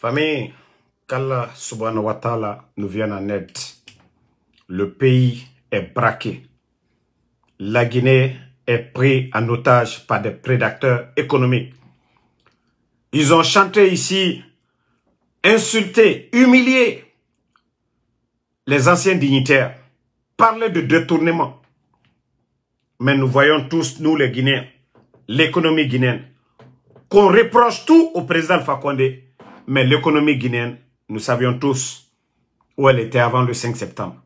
Famille, qu'Allah subhanahu nous vienne en aide. Le pays est braqué. La Guinée est prise en otage par des prédateurs économiques. Ils ont chanté ici, insulté, humilié les anciens dignitaires, parlé de détournement. Mais nous voyons tous, nous les Guinéens, l'économie guinéenne, qu'on reproche tout au président Fakonde mais l'économie guinéenne, nous savions tous où elle était avant le 5 septembre.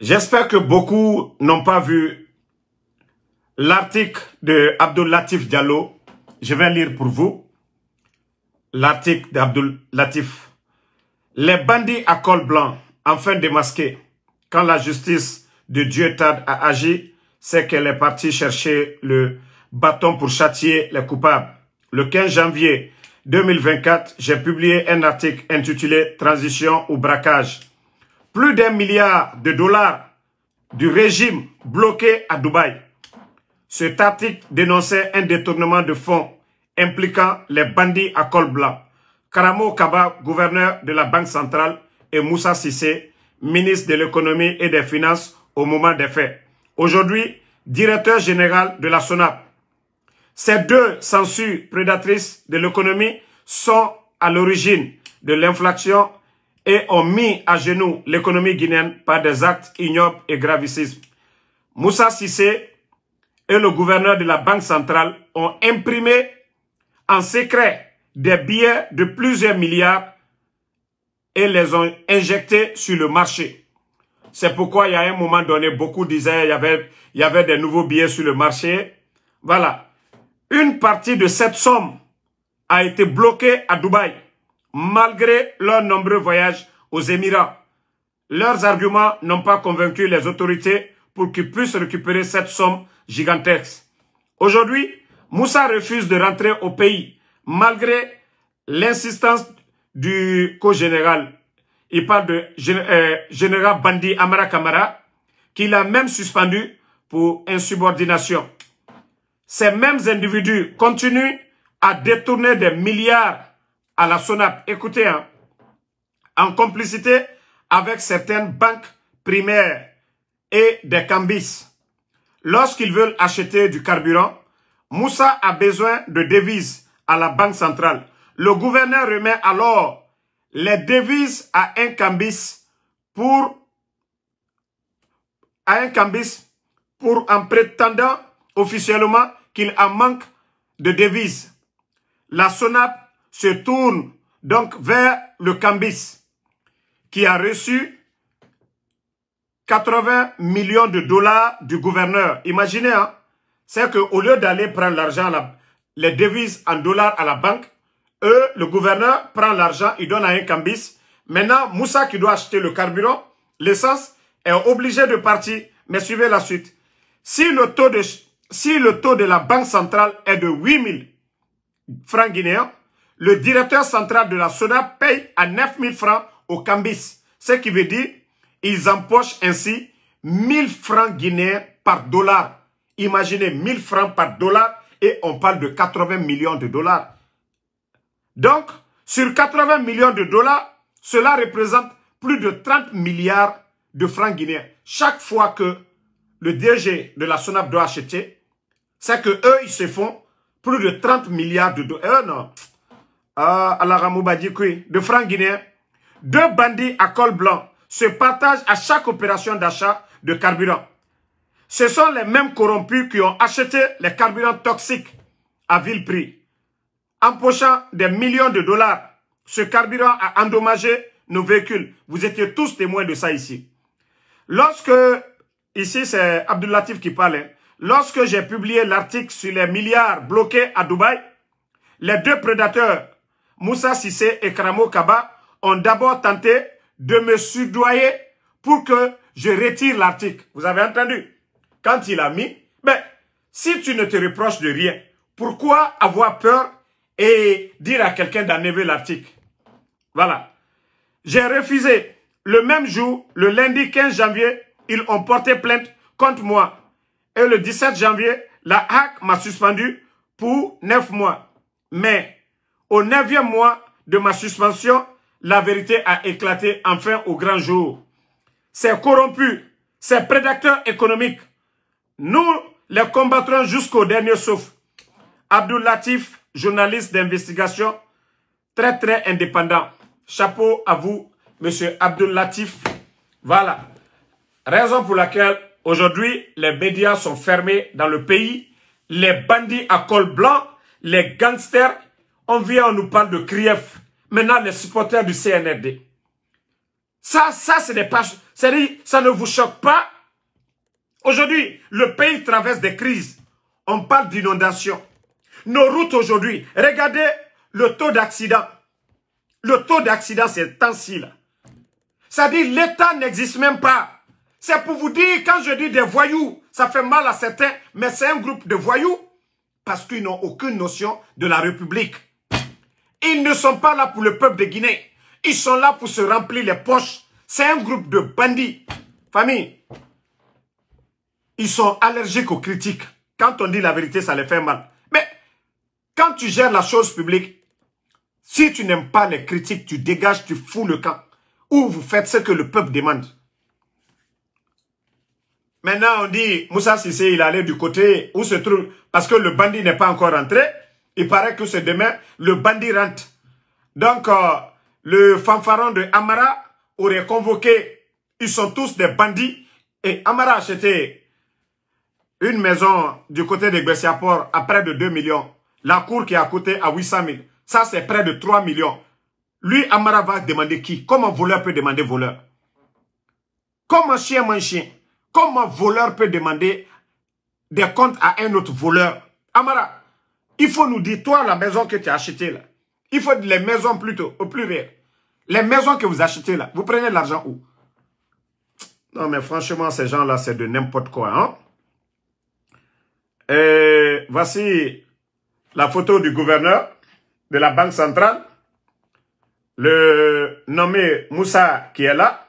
J'espère que beaucoup n'ont pas vu l'article de Abdul Latif Diallo. Je vais lire pour vous l'article d'Abdul Latif. Les bandits à col blanc, enfin démasqués, quand la justice de Dieu Tad a agi, c'est qu'elle est partie chercher le bâton pour châtier les coupables. Le 15 janvier, 2024, j'ai publié un article intitulé « Transition ou braquage ». Plus d'un milliard de dollars du régime bloqué à Dubaï. Cet article dénonçait un détournement de fonds impliquant les bandits à col blanc. Karamo Kaba, gouverneur de la Banque centrale, et Moussa Sissé, ministre de l'économie et des finances au moment des faits. Aujourd'hui, directeur général de la SONAP, ces deux censures prédatrices de l'économie sont à l'origine de l'inflation et ont mis à genoux l'économie guinéenne par des actes ignobles et gravissimes. Moussa Sissé et le gouverneur de la Banque centrale ont imprimé en secret des billets de plusieurs milliards et les ont injectés sur le marché. C'est pourquoi, il y a un moment donné, beaucoup disaient qu'il y avait, il y avait des nouveaux billets sur le marché. Voilà. Une partie de cette somme a été bloquée à Dubaï, malgré leurs nombreux voyages aux Émirats. Leurs arguments n'ont pas convaincu les autorités pour qu'ils puissent récupérer cette somme gigantesque. Aujourd'hui, Moussa refuse de rentrer au pays, malgré l'insistance du co-général. Il parle de euh, général Bandi Amara Kamara, qui l'a même suspendu pour insubordination ces mêmes individus continuent à détourner des milliards à la SONAP. Écoutez, hein, en complicité avec certaines banques primaires et des cambis. Lorsqu'ils veulent acheter du carburant, Moussa a besoin de devises à la banque centrale. Le gouverneur remet alors les devises à un cambis pour à un cambis pour en prétendant officiellement qu'il en manque de devises. La SONAP se tourne donc vers le Cambis, qui a reçu 80 millions de dollars du gouverneur. Imaginez, hein, c'est qu'au lieu d'aller prendre l'argent, les devises en dollars à la banque, eux, le gouverneur prend l'argent, il donne à un Cambis. Maintenant, Moussa qui doit acheter le carburant, l'essence, est obligé de partir. Mais suivez la suite. Si le taux de si le taux de la Banque centrale est de 8 000 francs guinéens, le directeur central de la SONAP paye à 9 000 francs au Cambis. Ce qui veut dire ils empochent ainsi 1000 francs guinéens par dollar. Imaginez 1000 francs par dollar et on parle de 80 millions de dollars. Donc, sur 80 millions de dollars, cela représente plus de 30 milliards de francs guinéens. Chaque fois que le DG de la SONAP doit acheter, c'est qu'eux, ils se font plus de 30 milliards de dollars. Euh, non. Ah, de francs guinéens. Deux bandits à col blanc se partagent à chaque opération d'achat de carburant. Ce sont les mêmes corrompus qui ont acheté les carburants toxiques à vil prix, empochant des millions de dollars. Ce carburant a endommagé nos véhicules. Vous étiez tous témoins de ça ici. Lorsque, ici c'est Abdul qui parle, hein, Lorsque j'ai publié l'article sur les milliards bloqués à Dubaï, les deux prédateurs, Moussa Sissé et Kramo Kaba, ont d'abord tenté de me soudoyer pour que je retire l'article. Vous avez entendu Quand il a mis, ben, si tu ne te reproches de rien, pourquoi avoir peur et dire à quelqu'un d'enlever l'article Voilà. J'ai refusé. Le même jour, le lundi 15 janvier, ils ont porté plainte contre moi et le 17 janvier, la HAC m'a suspendu pour neuf mois. Mais au neuvième mois de ma suspension, la vérité a éclaté enfin au grand jour. Ces corrompus, ces prédateurs économiques, nous les combattrons jusqu'au dernier souffle. Abdul Latif, journaliste d'investigation, très très indépendant. Chapeau à vous, monsieur Abdul Latif. Voilà. Raison pour laquelle Aujourd'hui, les médias sont fermés dans le pays. Les bandits à col blanc, les gangsters, on vient, on nous parle de CRIEF. Maintenant, les supporters du CNRD. Ça, ça, c'est des pages. Ça ne vous choque pas Aujourd'hui, le pays traverse des crises. On parle d'inondations. Nos routes aujourd'hui, regardez le taux d'accident. Le taux d'accident, c'est tant si là. Ça dit, l'État n'existe même pas. C'est pour vous dire, quand je dis des voyous, ça fait mal à certains, mais c'est un groupe de voyous parce qu'ils n'ont aucune notion de la République. Ils ne sont pas là pour le peuple de Guinée. Ils sont là pour se remplir les poches. C'est un groupe de bandits. Famille, ils sont allergiques aux critiques. Quand on dit la vérité, ça les fait mal. Mais quand tu gères la chose publique, si tu n'aimes pas les critiques, tu dégages, tu fous le camp. Ou vous faites ce que le peuple demande. Maintenant, on dit, Moussa Sissé, il allé du côté où se trouve, parce que le bandit n'est pas encore rentré. Il paraît que c'est demain, le bandit rentre. Donc, euh, le fanfaron de Amara aurait convoqué, ils sont tous des bandits, et Amara a acheté une maison du côté de Bessiaport à près de 2 millions. La cour qui a coûté à 800 000. Ça, c'est près de 3 millions. Lui, Amara va demander qui Comment voleur peut demander voleur Comment chien, mon chien Comment voleur peut demander des comptes à un autre voleur Amara, il faut nous dire, toi, la maison que tu as achetée là, il faut les maisons plutôt, au plus vert. Les maisons que vous achetez là, vous prenez l'argent où Non, mais franchement, ces gens-là, c'est de n'importe quoi. Hein? Et voici la photo du gouverneur de la Banque centrale, le nommé Moussa qui est là.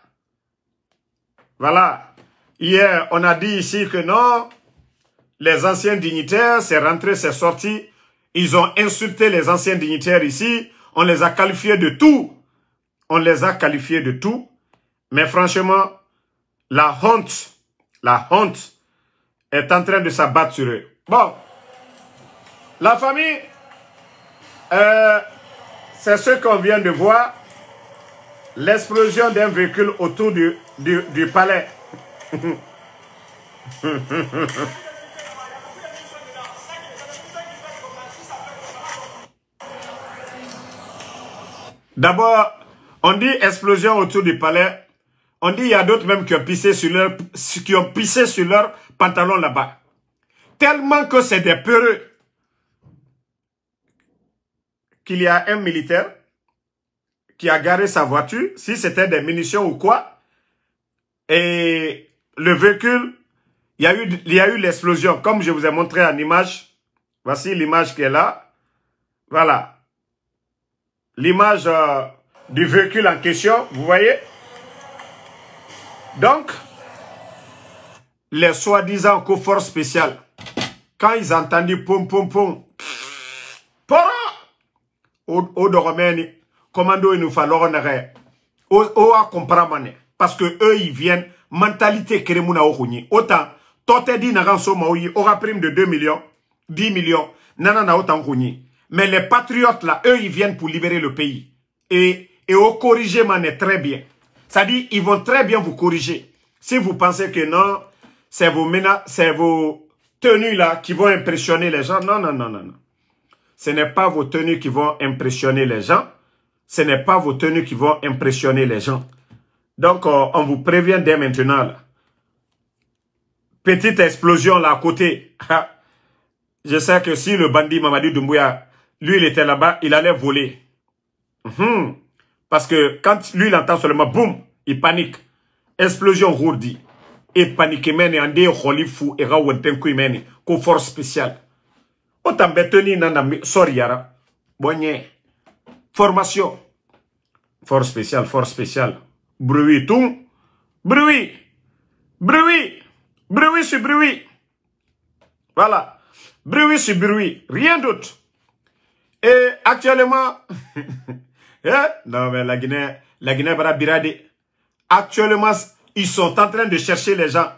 Voilà Hier, on a dit ici que non, les anciens dignitaires, c'est rentré, c'est sorti. Ils ont insulté les anciens dignitaires ici. On les a qualifiés de tout. On les a qualifiés de tout. Mais franchement, la honte, la honte est en train de s'abattre sur eux. Bon, la famille, euh, c'est ce qu'on vient de voir, l'explosion d'un véhicule autour du palais. D'abord, on dit explosion autour du palais. On dit il y a d'autres même qui ont pissé sur leur, qui ont pissé sur leur pantalon là-bas. Tellement que c'est des peureux qu'il y a un militaire qui a garé sa voiture, si c'était des munitions ou quoi, et le véhicule, il y a eu, l'explosion, comme je vous ai montré en image. Voici l'image qui est là. Voilà. L'image euh, du véhicule en question, vous voyez Donc, les soi-disant coffres spécial, quand ils entendu pom pom pom, pourra, au de commando il nous fallait on au parce que eux ils viennent mentalité keremuna okunyi. Autant, totédi di naganso maouyi, aura prime de 2 millions, 10 millions, nanana autant Mais les patriotes là, eux, ils viennent pour libérer le pays. Et, et au corriger est très bien. Ça dit, ils vont très bien vous corriger. Si vous pensez que non, c'est vos menaces, c'est vos tenues là qui vont impressionner les gens. non, non, non, non. Ce n'est pas vos tenues qui vont impressionner les gens. Ce n'est pas vos tenues qui vont impressionner les gens. Donc, euh, on vous prévient dès maintenant. Petite explosion là à côté. Je sais que si le bandit Mamadi Doumbouya, lui, il était là-bas, il allait voler. Mhm. Parce que quand lui, il entend seulement boum, il panique. Explosion rourdie. Et panique mène, en des fou, et rawenten mène, qu'au force spéciale. Autant bétoni nana, sorry yara. Bonne. Formation. Force spéciale, force spéciale tout, bruit bruit bruit sur bruit Voilà, bruit sur bruit rien d'autre. Et actuellement, hein? non mais la Guinée, la Guinée va birader. Actuellement, ils sont en train de chercher les gens.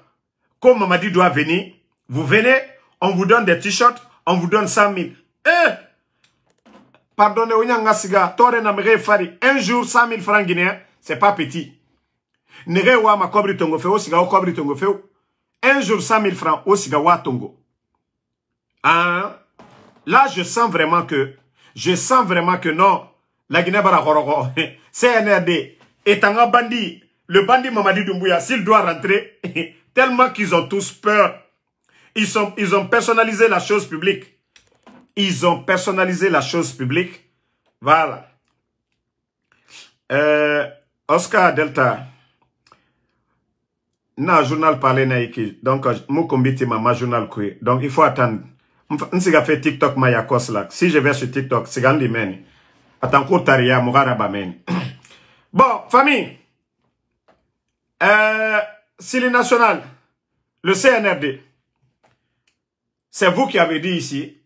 Comme Mamadi doit venir, vous venez, on vous donne des t-shirts, on vous donne 100 000. Eh Pardonnez, on y a un jour 100 000 francs guinéens. C'est pas petit. Nerewa tongo Siga kobri tongo Un jour 100 000 francs, osigawa tongo. Hein? Là, je sens vraiment que, je sens vraiment que non, la Guinée c'est Baragorogo, Et et un bandit. Le bandit Mamadi Doumbouya, s'il doit rentrer, tellement qu'ils ont tous peur. Ils, sont, ils ont personnalisé la chose publique. Ils ont personnalisé la chose publique. Voilà. Euh, Oscar Delta na journal parlé na iki donc mo kombiti ma journal kwe donc il faut attendre nsiga fait TikTok maya kosla si je vais sur TikTok sigandi meni attends court taria mugara ba bon famille euh le national le CNRD c'est vous qui avez dit ici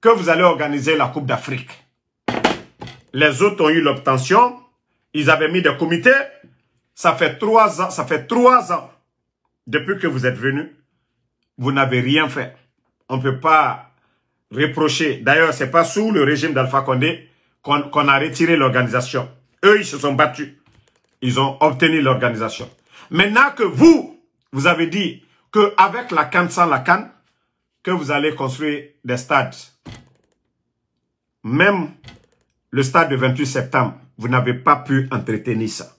que vous allez organiser la Coupe d'Afrique les autres ont eu l'obtention ils avaient mis des comités. Ça fait trois ans, ça fait trois ans depuis que vous êtes venus. Vous n'avez rien fait. On ne peut pas reprocher. D'ailleurs, ce n'est pas sous le régime d'Alpha Condé qu'on a retiré l'organisation. Eux, ils se sont battus. Ils ont obtenu l'organisation. Maintenant que vous, vous avez dit qu'avec la canne sans la canne, que vous allez construire des stades. Même le stade de 28 septembre, vous n'avez pas pu entretenir ça.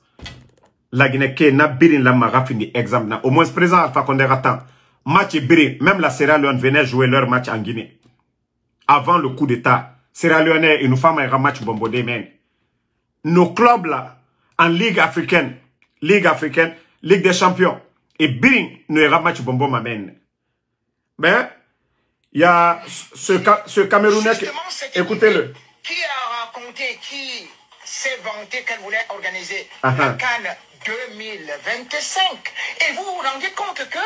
La Guinée n'a birin la mara fini examen. au moins présent Alpha Condé attend match birin même la Sierra Leone venait jouer leur match en Guinée avant le coup d'état Sierra Leone et nous faisons un match bombodé nos clubs là en Ligue africaine Ligue africaine Ligue des champions et birin nous un match bombo mais il y a ce, ce Camerounais qui... écoutez-le qui a raconté qui c'est vanté qu'elle voulait organiser ah Le ah. Cannes 2025. Et vous vous rendez compte que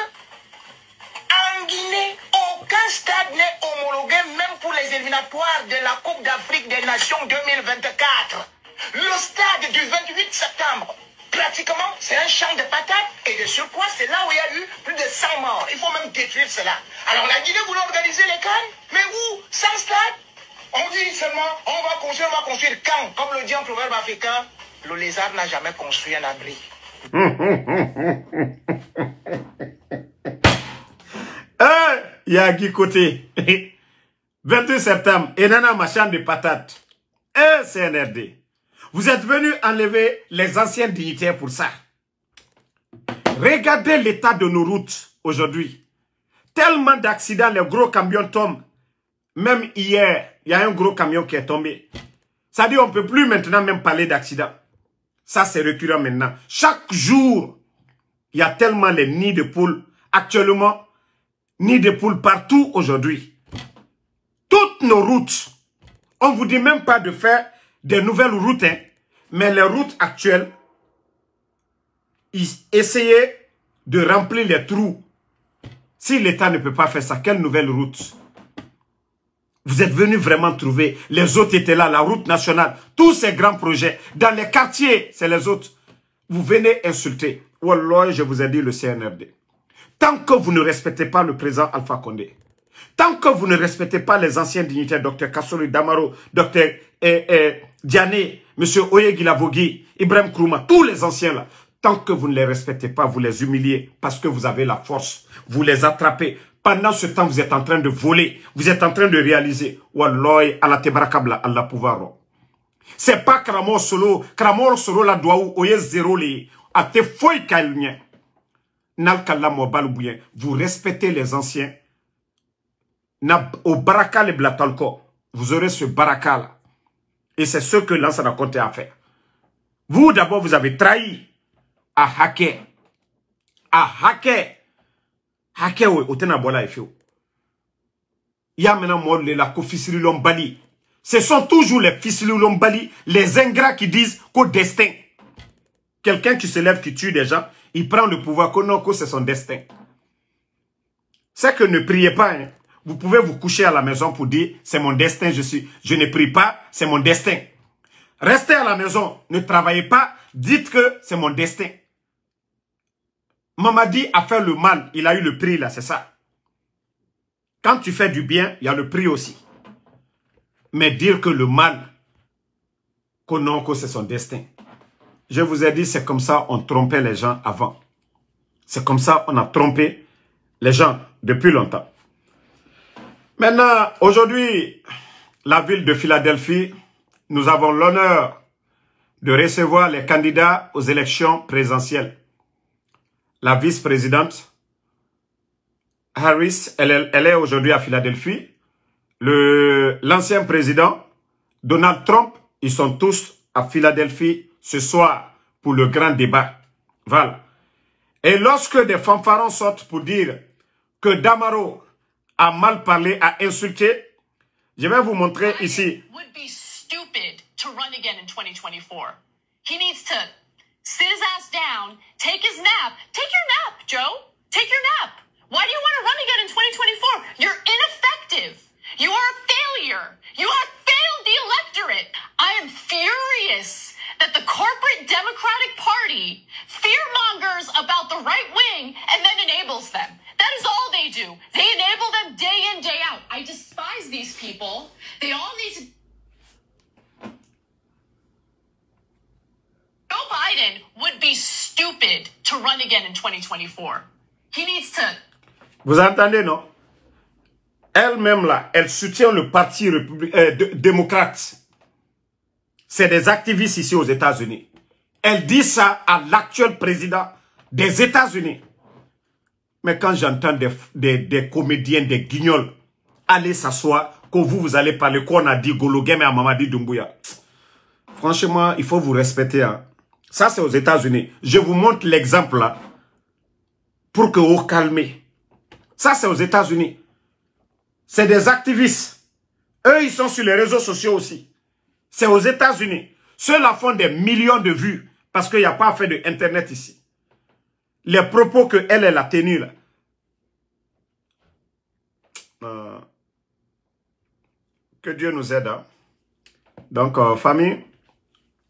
en Guinée, aucun stade n'est homologué, même pour les éliminatoires de la Coupe d'Afrique des Nations 2024. Le stade du 28 septembre, pratiquement, c'est un champ de patates. Et de surpoids. c'est là où il y a eu plus de 100 morts. Il faut même détruire cela. Alors la Guinée voulait organiser les cannes, mais où Sans stade on dit seulement, on va construire, on va construire. Quand Comme le dit un proverbe africain, le lézard n'a jamais construit un abri. il y a qui côté 22 septembre, n'ana machin de patate. Eh, hein, CNRD. Vous êtes venus enlever les anciens dignitaires pour ça. Regardez l'état de nos routes aujourd'hui. Tellement d'accidents, les gros camions tombent. Même hier, il y a un gros camion qui est tombé. Ça dit, on ne peut plus maintenant même parler d'accident. Ça, c'est récurrent maintenant. Chaque jour, il y a tellement les nids de poules. Actuellement, nids de poules partout aujourd'hui. Toutes nos routes, on ne vous dit même pas de faire des nouvelles routes, hein. mais les routes actuelles, ils de remplir les trous. Si l'État ne peut pas faire ça, quelle nouvelle route vous êtes venus vraiment trouver. Les autres étaient là, la route nationale, tous ces grands projets. Dans les quartiers, c'est les autres. Vous venez insulter. Wallah, je vous ai dit le CNRD. Tant que vous ne respectez pas le président Alpha Condé, tant que vous ne respectez pas les anciens dignitaires, docteur Kassouli Damaro, Dr eh, eh, Diane, monsieur Oye M. Ibrahim Krouma, tous les anciens là, tant que vous ne les respectez pas, vous les humiliez parce que vous avez la force, vous les attrapez pendant ce temps, vous êtes en train de voler. Vous êtes en train de réaliser. Wallahi, Allah tebarakabla, Allah pouvoir. C'est pas Kramor Solo. Kramor Solo la doua oye zéro le. A te foy kalnye. Nalkalla mobalbouyen. Vous respectez les anciens. Na, au baraka le blatalko. Vous aurez ce baraka Et c'est ce que a compté à faire. Vous, d'abord, vous avez trahi à hacker. À hacker hakewe otena la ko ce sont toujours les lombali, les ingrats qui disent ko destin quelqu'un qui se lève qui tue des gens il prend le pouvoir que non c'est son destin c'est que ne priez pas hein. vous pouvez vous coucher à la maison pour dire c'est mon destin je suis je ne prie pas c'est mon destin restez à la maison ne travaillez pas dites que c'est mon destin Mamadi a fait le mal, il a eu le prix là, c'est ça. Quand tu fais du bien, il y a le prix aussi. Mais dire que le mal, que que c'est son destin. Je vous ai dit, c'est comme ça on trompait les gens avant. C'est comme ça on a trompé les gens depuis longtemps. Maintenant, aujourd'hui, la ville de Philadelphie, nous avons l'honneur de recevoir les candidats aux élections présidentielles la vice-présidente Harris, elle, est aujourd'hui à Philadelphie. Le L'ancien président Donald Trump, ils sont tous à Philadelphie ce soir pour le grand débat. Voilà. Et lorsque des fanfarons sortent pour dire que Damaro a mal parlé, a insulté, je vais vous montrer ici. He needs to sit his ass down, take his nap. Take your nap, Joe. Take your nap. Why do you want to run again in 2021? Vous entendez, non? Elle-même, là, elle soutient le parti euh, démocrate. C'est des activistes ici aux États-Unis. Elle dit ça à l'actuel président des États-Unis. Mais quand j'entends des, des, des, comédiens, des guignols, aller s'asseoir, que vous, vous allez parler, qu'on a dit Gologuem et à Mamadi Doumbouya. Franchement, il faut vous respecter. Hein. Ça, c'est aux États-Unis. Je vous montre l'exemple là pour que vous calmez. Ça, c'est aux États-Unis. C'est des activistes. Eux, ils sont sur les réseaux sociaux aussi. C'est aux États-Unis. Ceux-là font des millions de vues parce qu'il n'y a pas fait de Internet ici. Les propos que elle, a tenus là. Euh, que Dieu nous aide. Hein. Donc, euh, famille,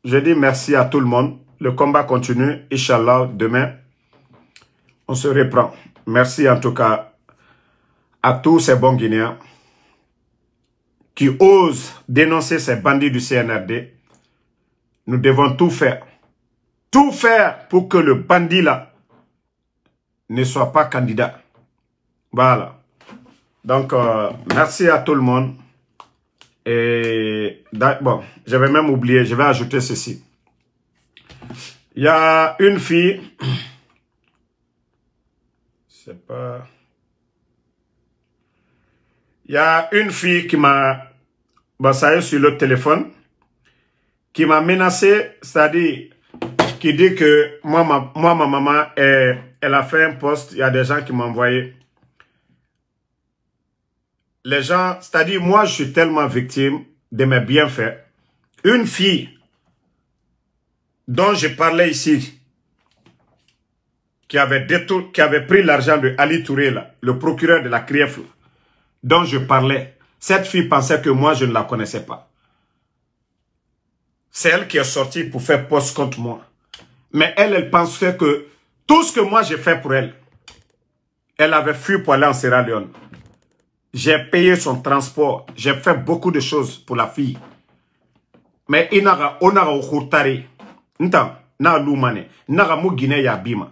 je dis merci à tout le monde. Le combat continue. Inch'Allah, demain, on se reprend. Merci en tout cas à tous ces bons Guinéens qui osent dénoncer ces bandits du CNRD. Nous devons tout faire. Tout faire pour que le bandit là ne soit pas candidat. Voilà. Donc, euh, merci à tout le monde. Et bon, j'avais même oublié, je vais ajouter ceci. Il y a une fille pas... Il y a une fille qui m'a est sur le téléphone, qui m'a menacé, c'est-à-dire qui dit que moi, ma, moi, ma maman, elle a fait un poste, il y a des gens qui m'ont envoyé. Les gens, c'est-à-dire moi, je suis tellement victime de mes bienfaits. Une fille dont je parlais ici, qui avait, qui avait pris l'argent de Ali Touré, le procureur de la CRIEF, dont je parlais, cette fille pensait que moi, je ne la connaissais pas. C'est elle qui est sortie pour faire poste contre moi. Mais elle, elle pensait que tout ce que moi, j'ai fait pour elle, elle avait fui pour aller en Sierra Leone. J'ai payé son transport. J'ai fait beaucoup de choses pour la fille. Mais il n'a pas. na lumane. Naga bima.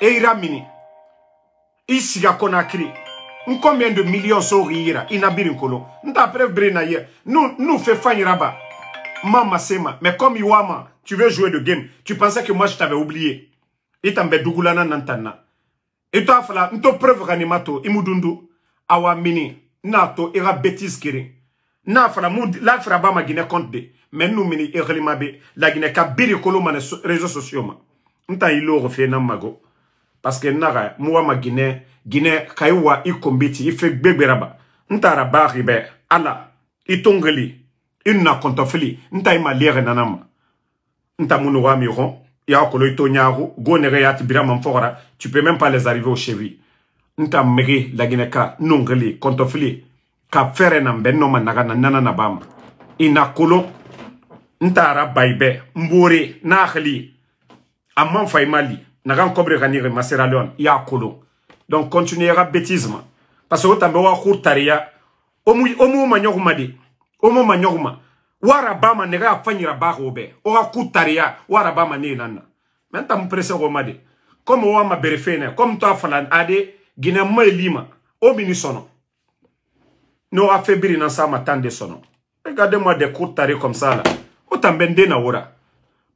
et ira mini i siga konakiri combien de millions sont k'i Il na preuve biri na Nous, n'u fait mais comme Iwama, tu veux jouer de game tu pensais que moi je t'avais oublié Et t'an bɛ Dougoulana nantana? Et toi fala preuve ka Imudundu. awa mini nato, Ira bêtise kiri n'a fara la fraba ba ma guinée compte de mais nous mini eglima be la guinée ka biri kolo ma réseaux sociaux ma ta na mago parce que naga moi ma guinée guinée kaiwa i kombiti i ntara bari be ala i tongeli kontofili nta ma nanama nta munu wa miron ya kolo le gonere go ya ti fora tu peux même pas les arriver au chevi nta mege la ka nongeli kontofili ka fere na ma naga na nana bama ntara bayi bɛ nagan kobre ganire masera leon ya kolo donc continuera bêtisme parce que tambe wa khurtariya omu omu manyoguma de omu manyoguma wara bama ne ga fanyira ba gobe o ga kutariya wara bama ne nanna men tam presse go made comme wa ma berefene comme to afana ade gina mai lima o mini sono no afebiri na sama tande sono regardez moi des courtaries comme ça là o tambe ndena wora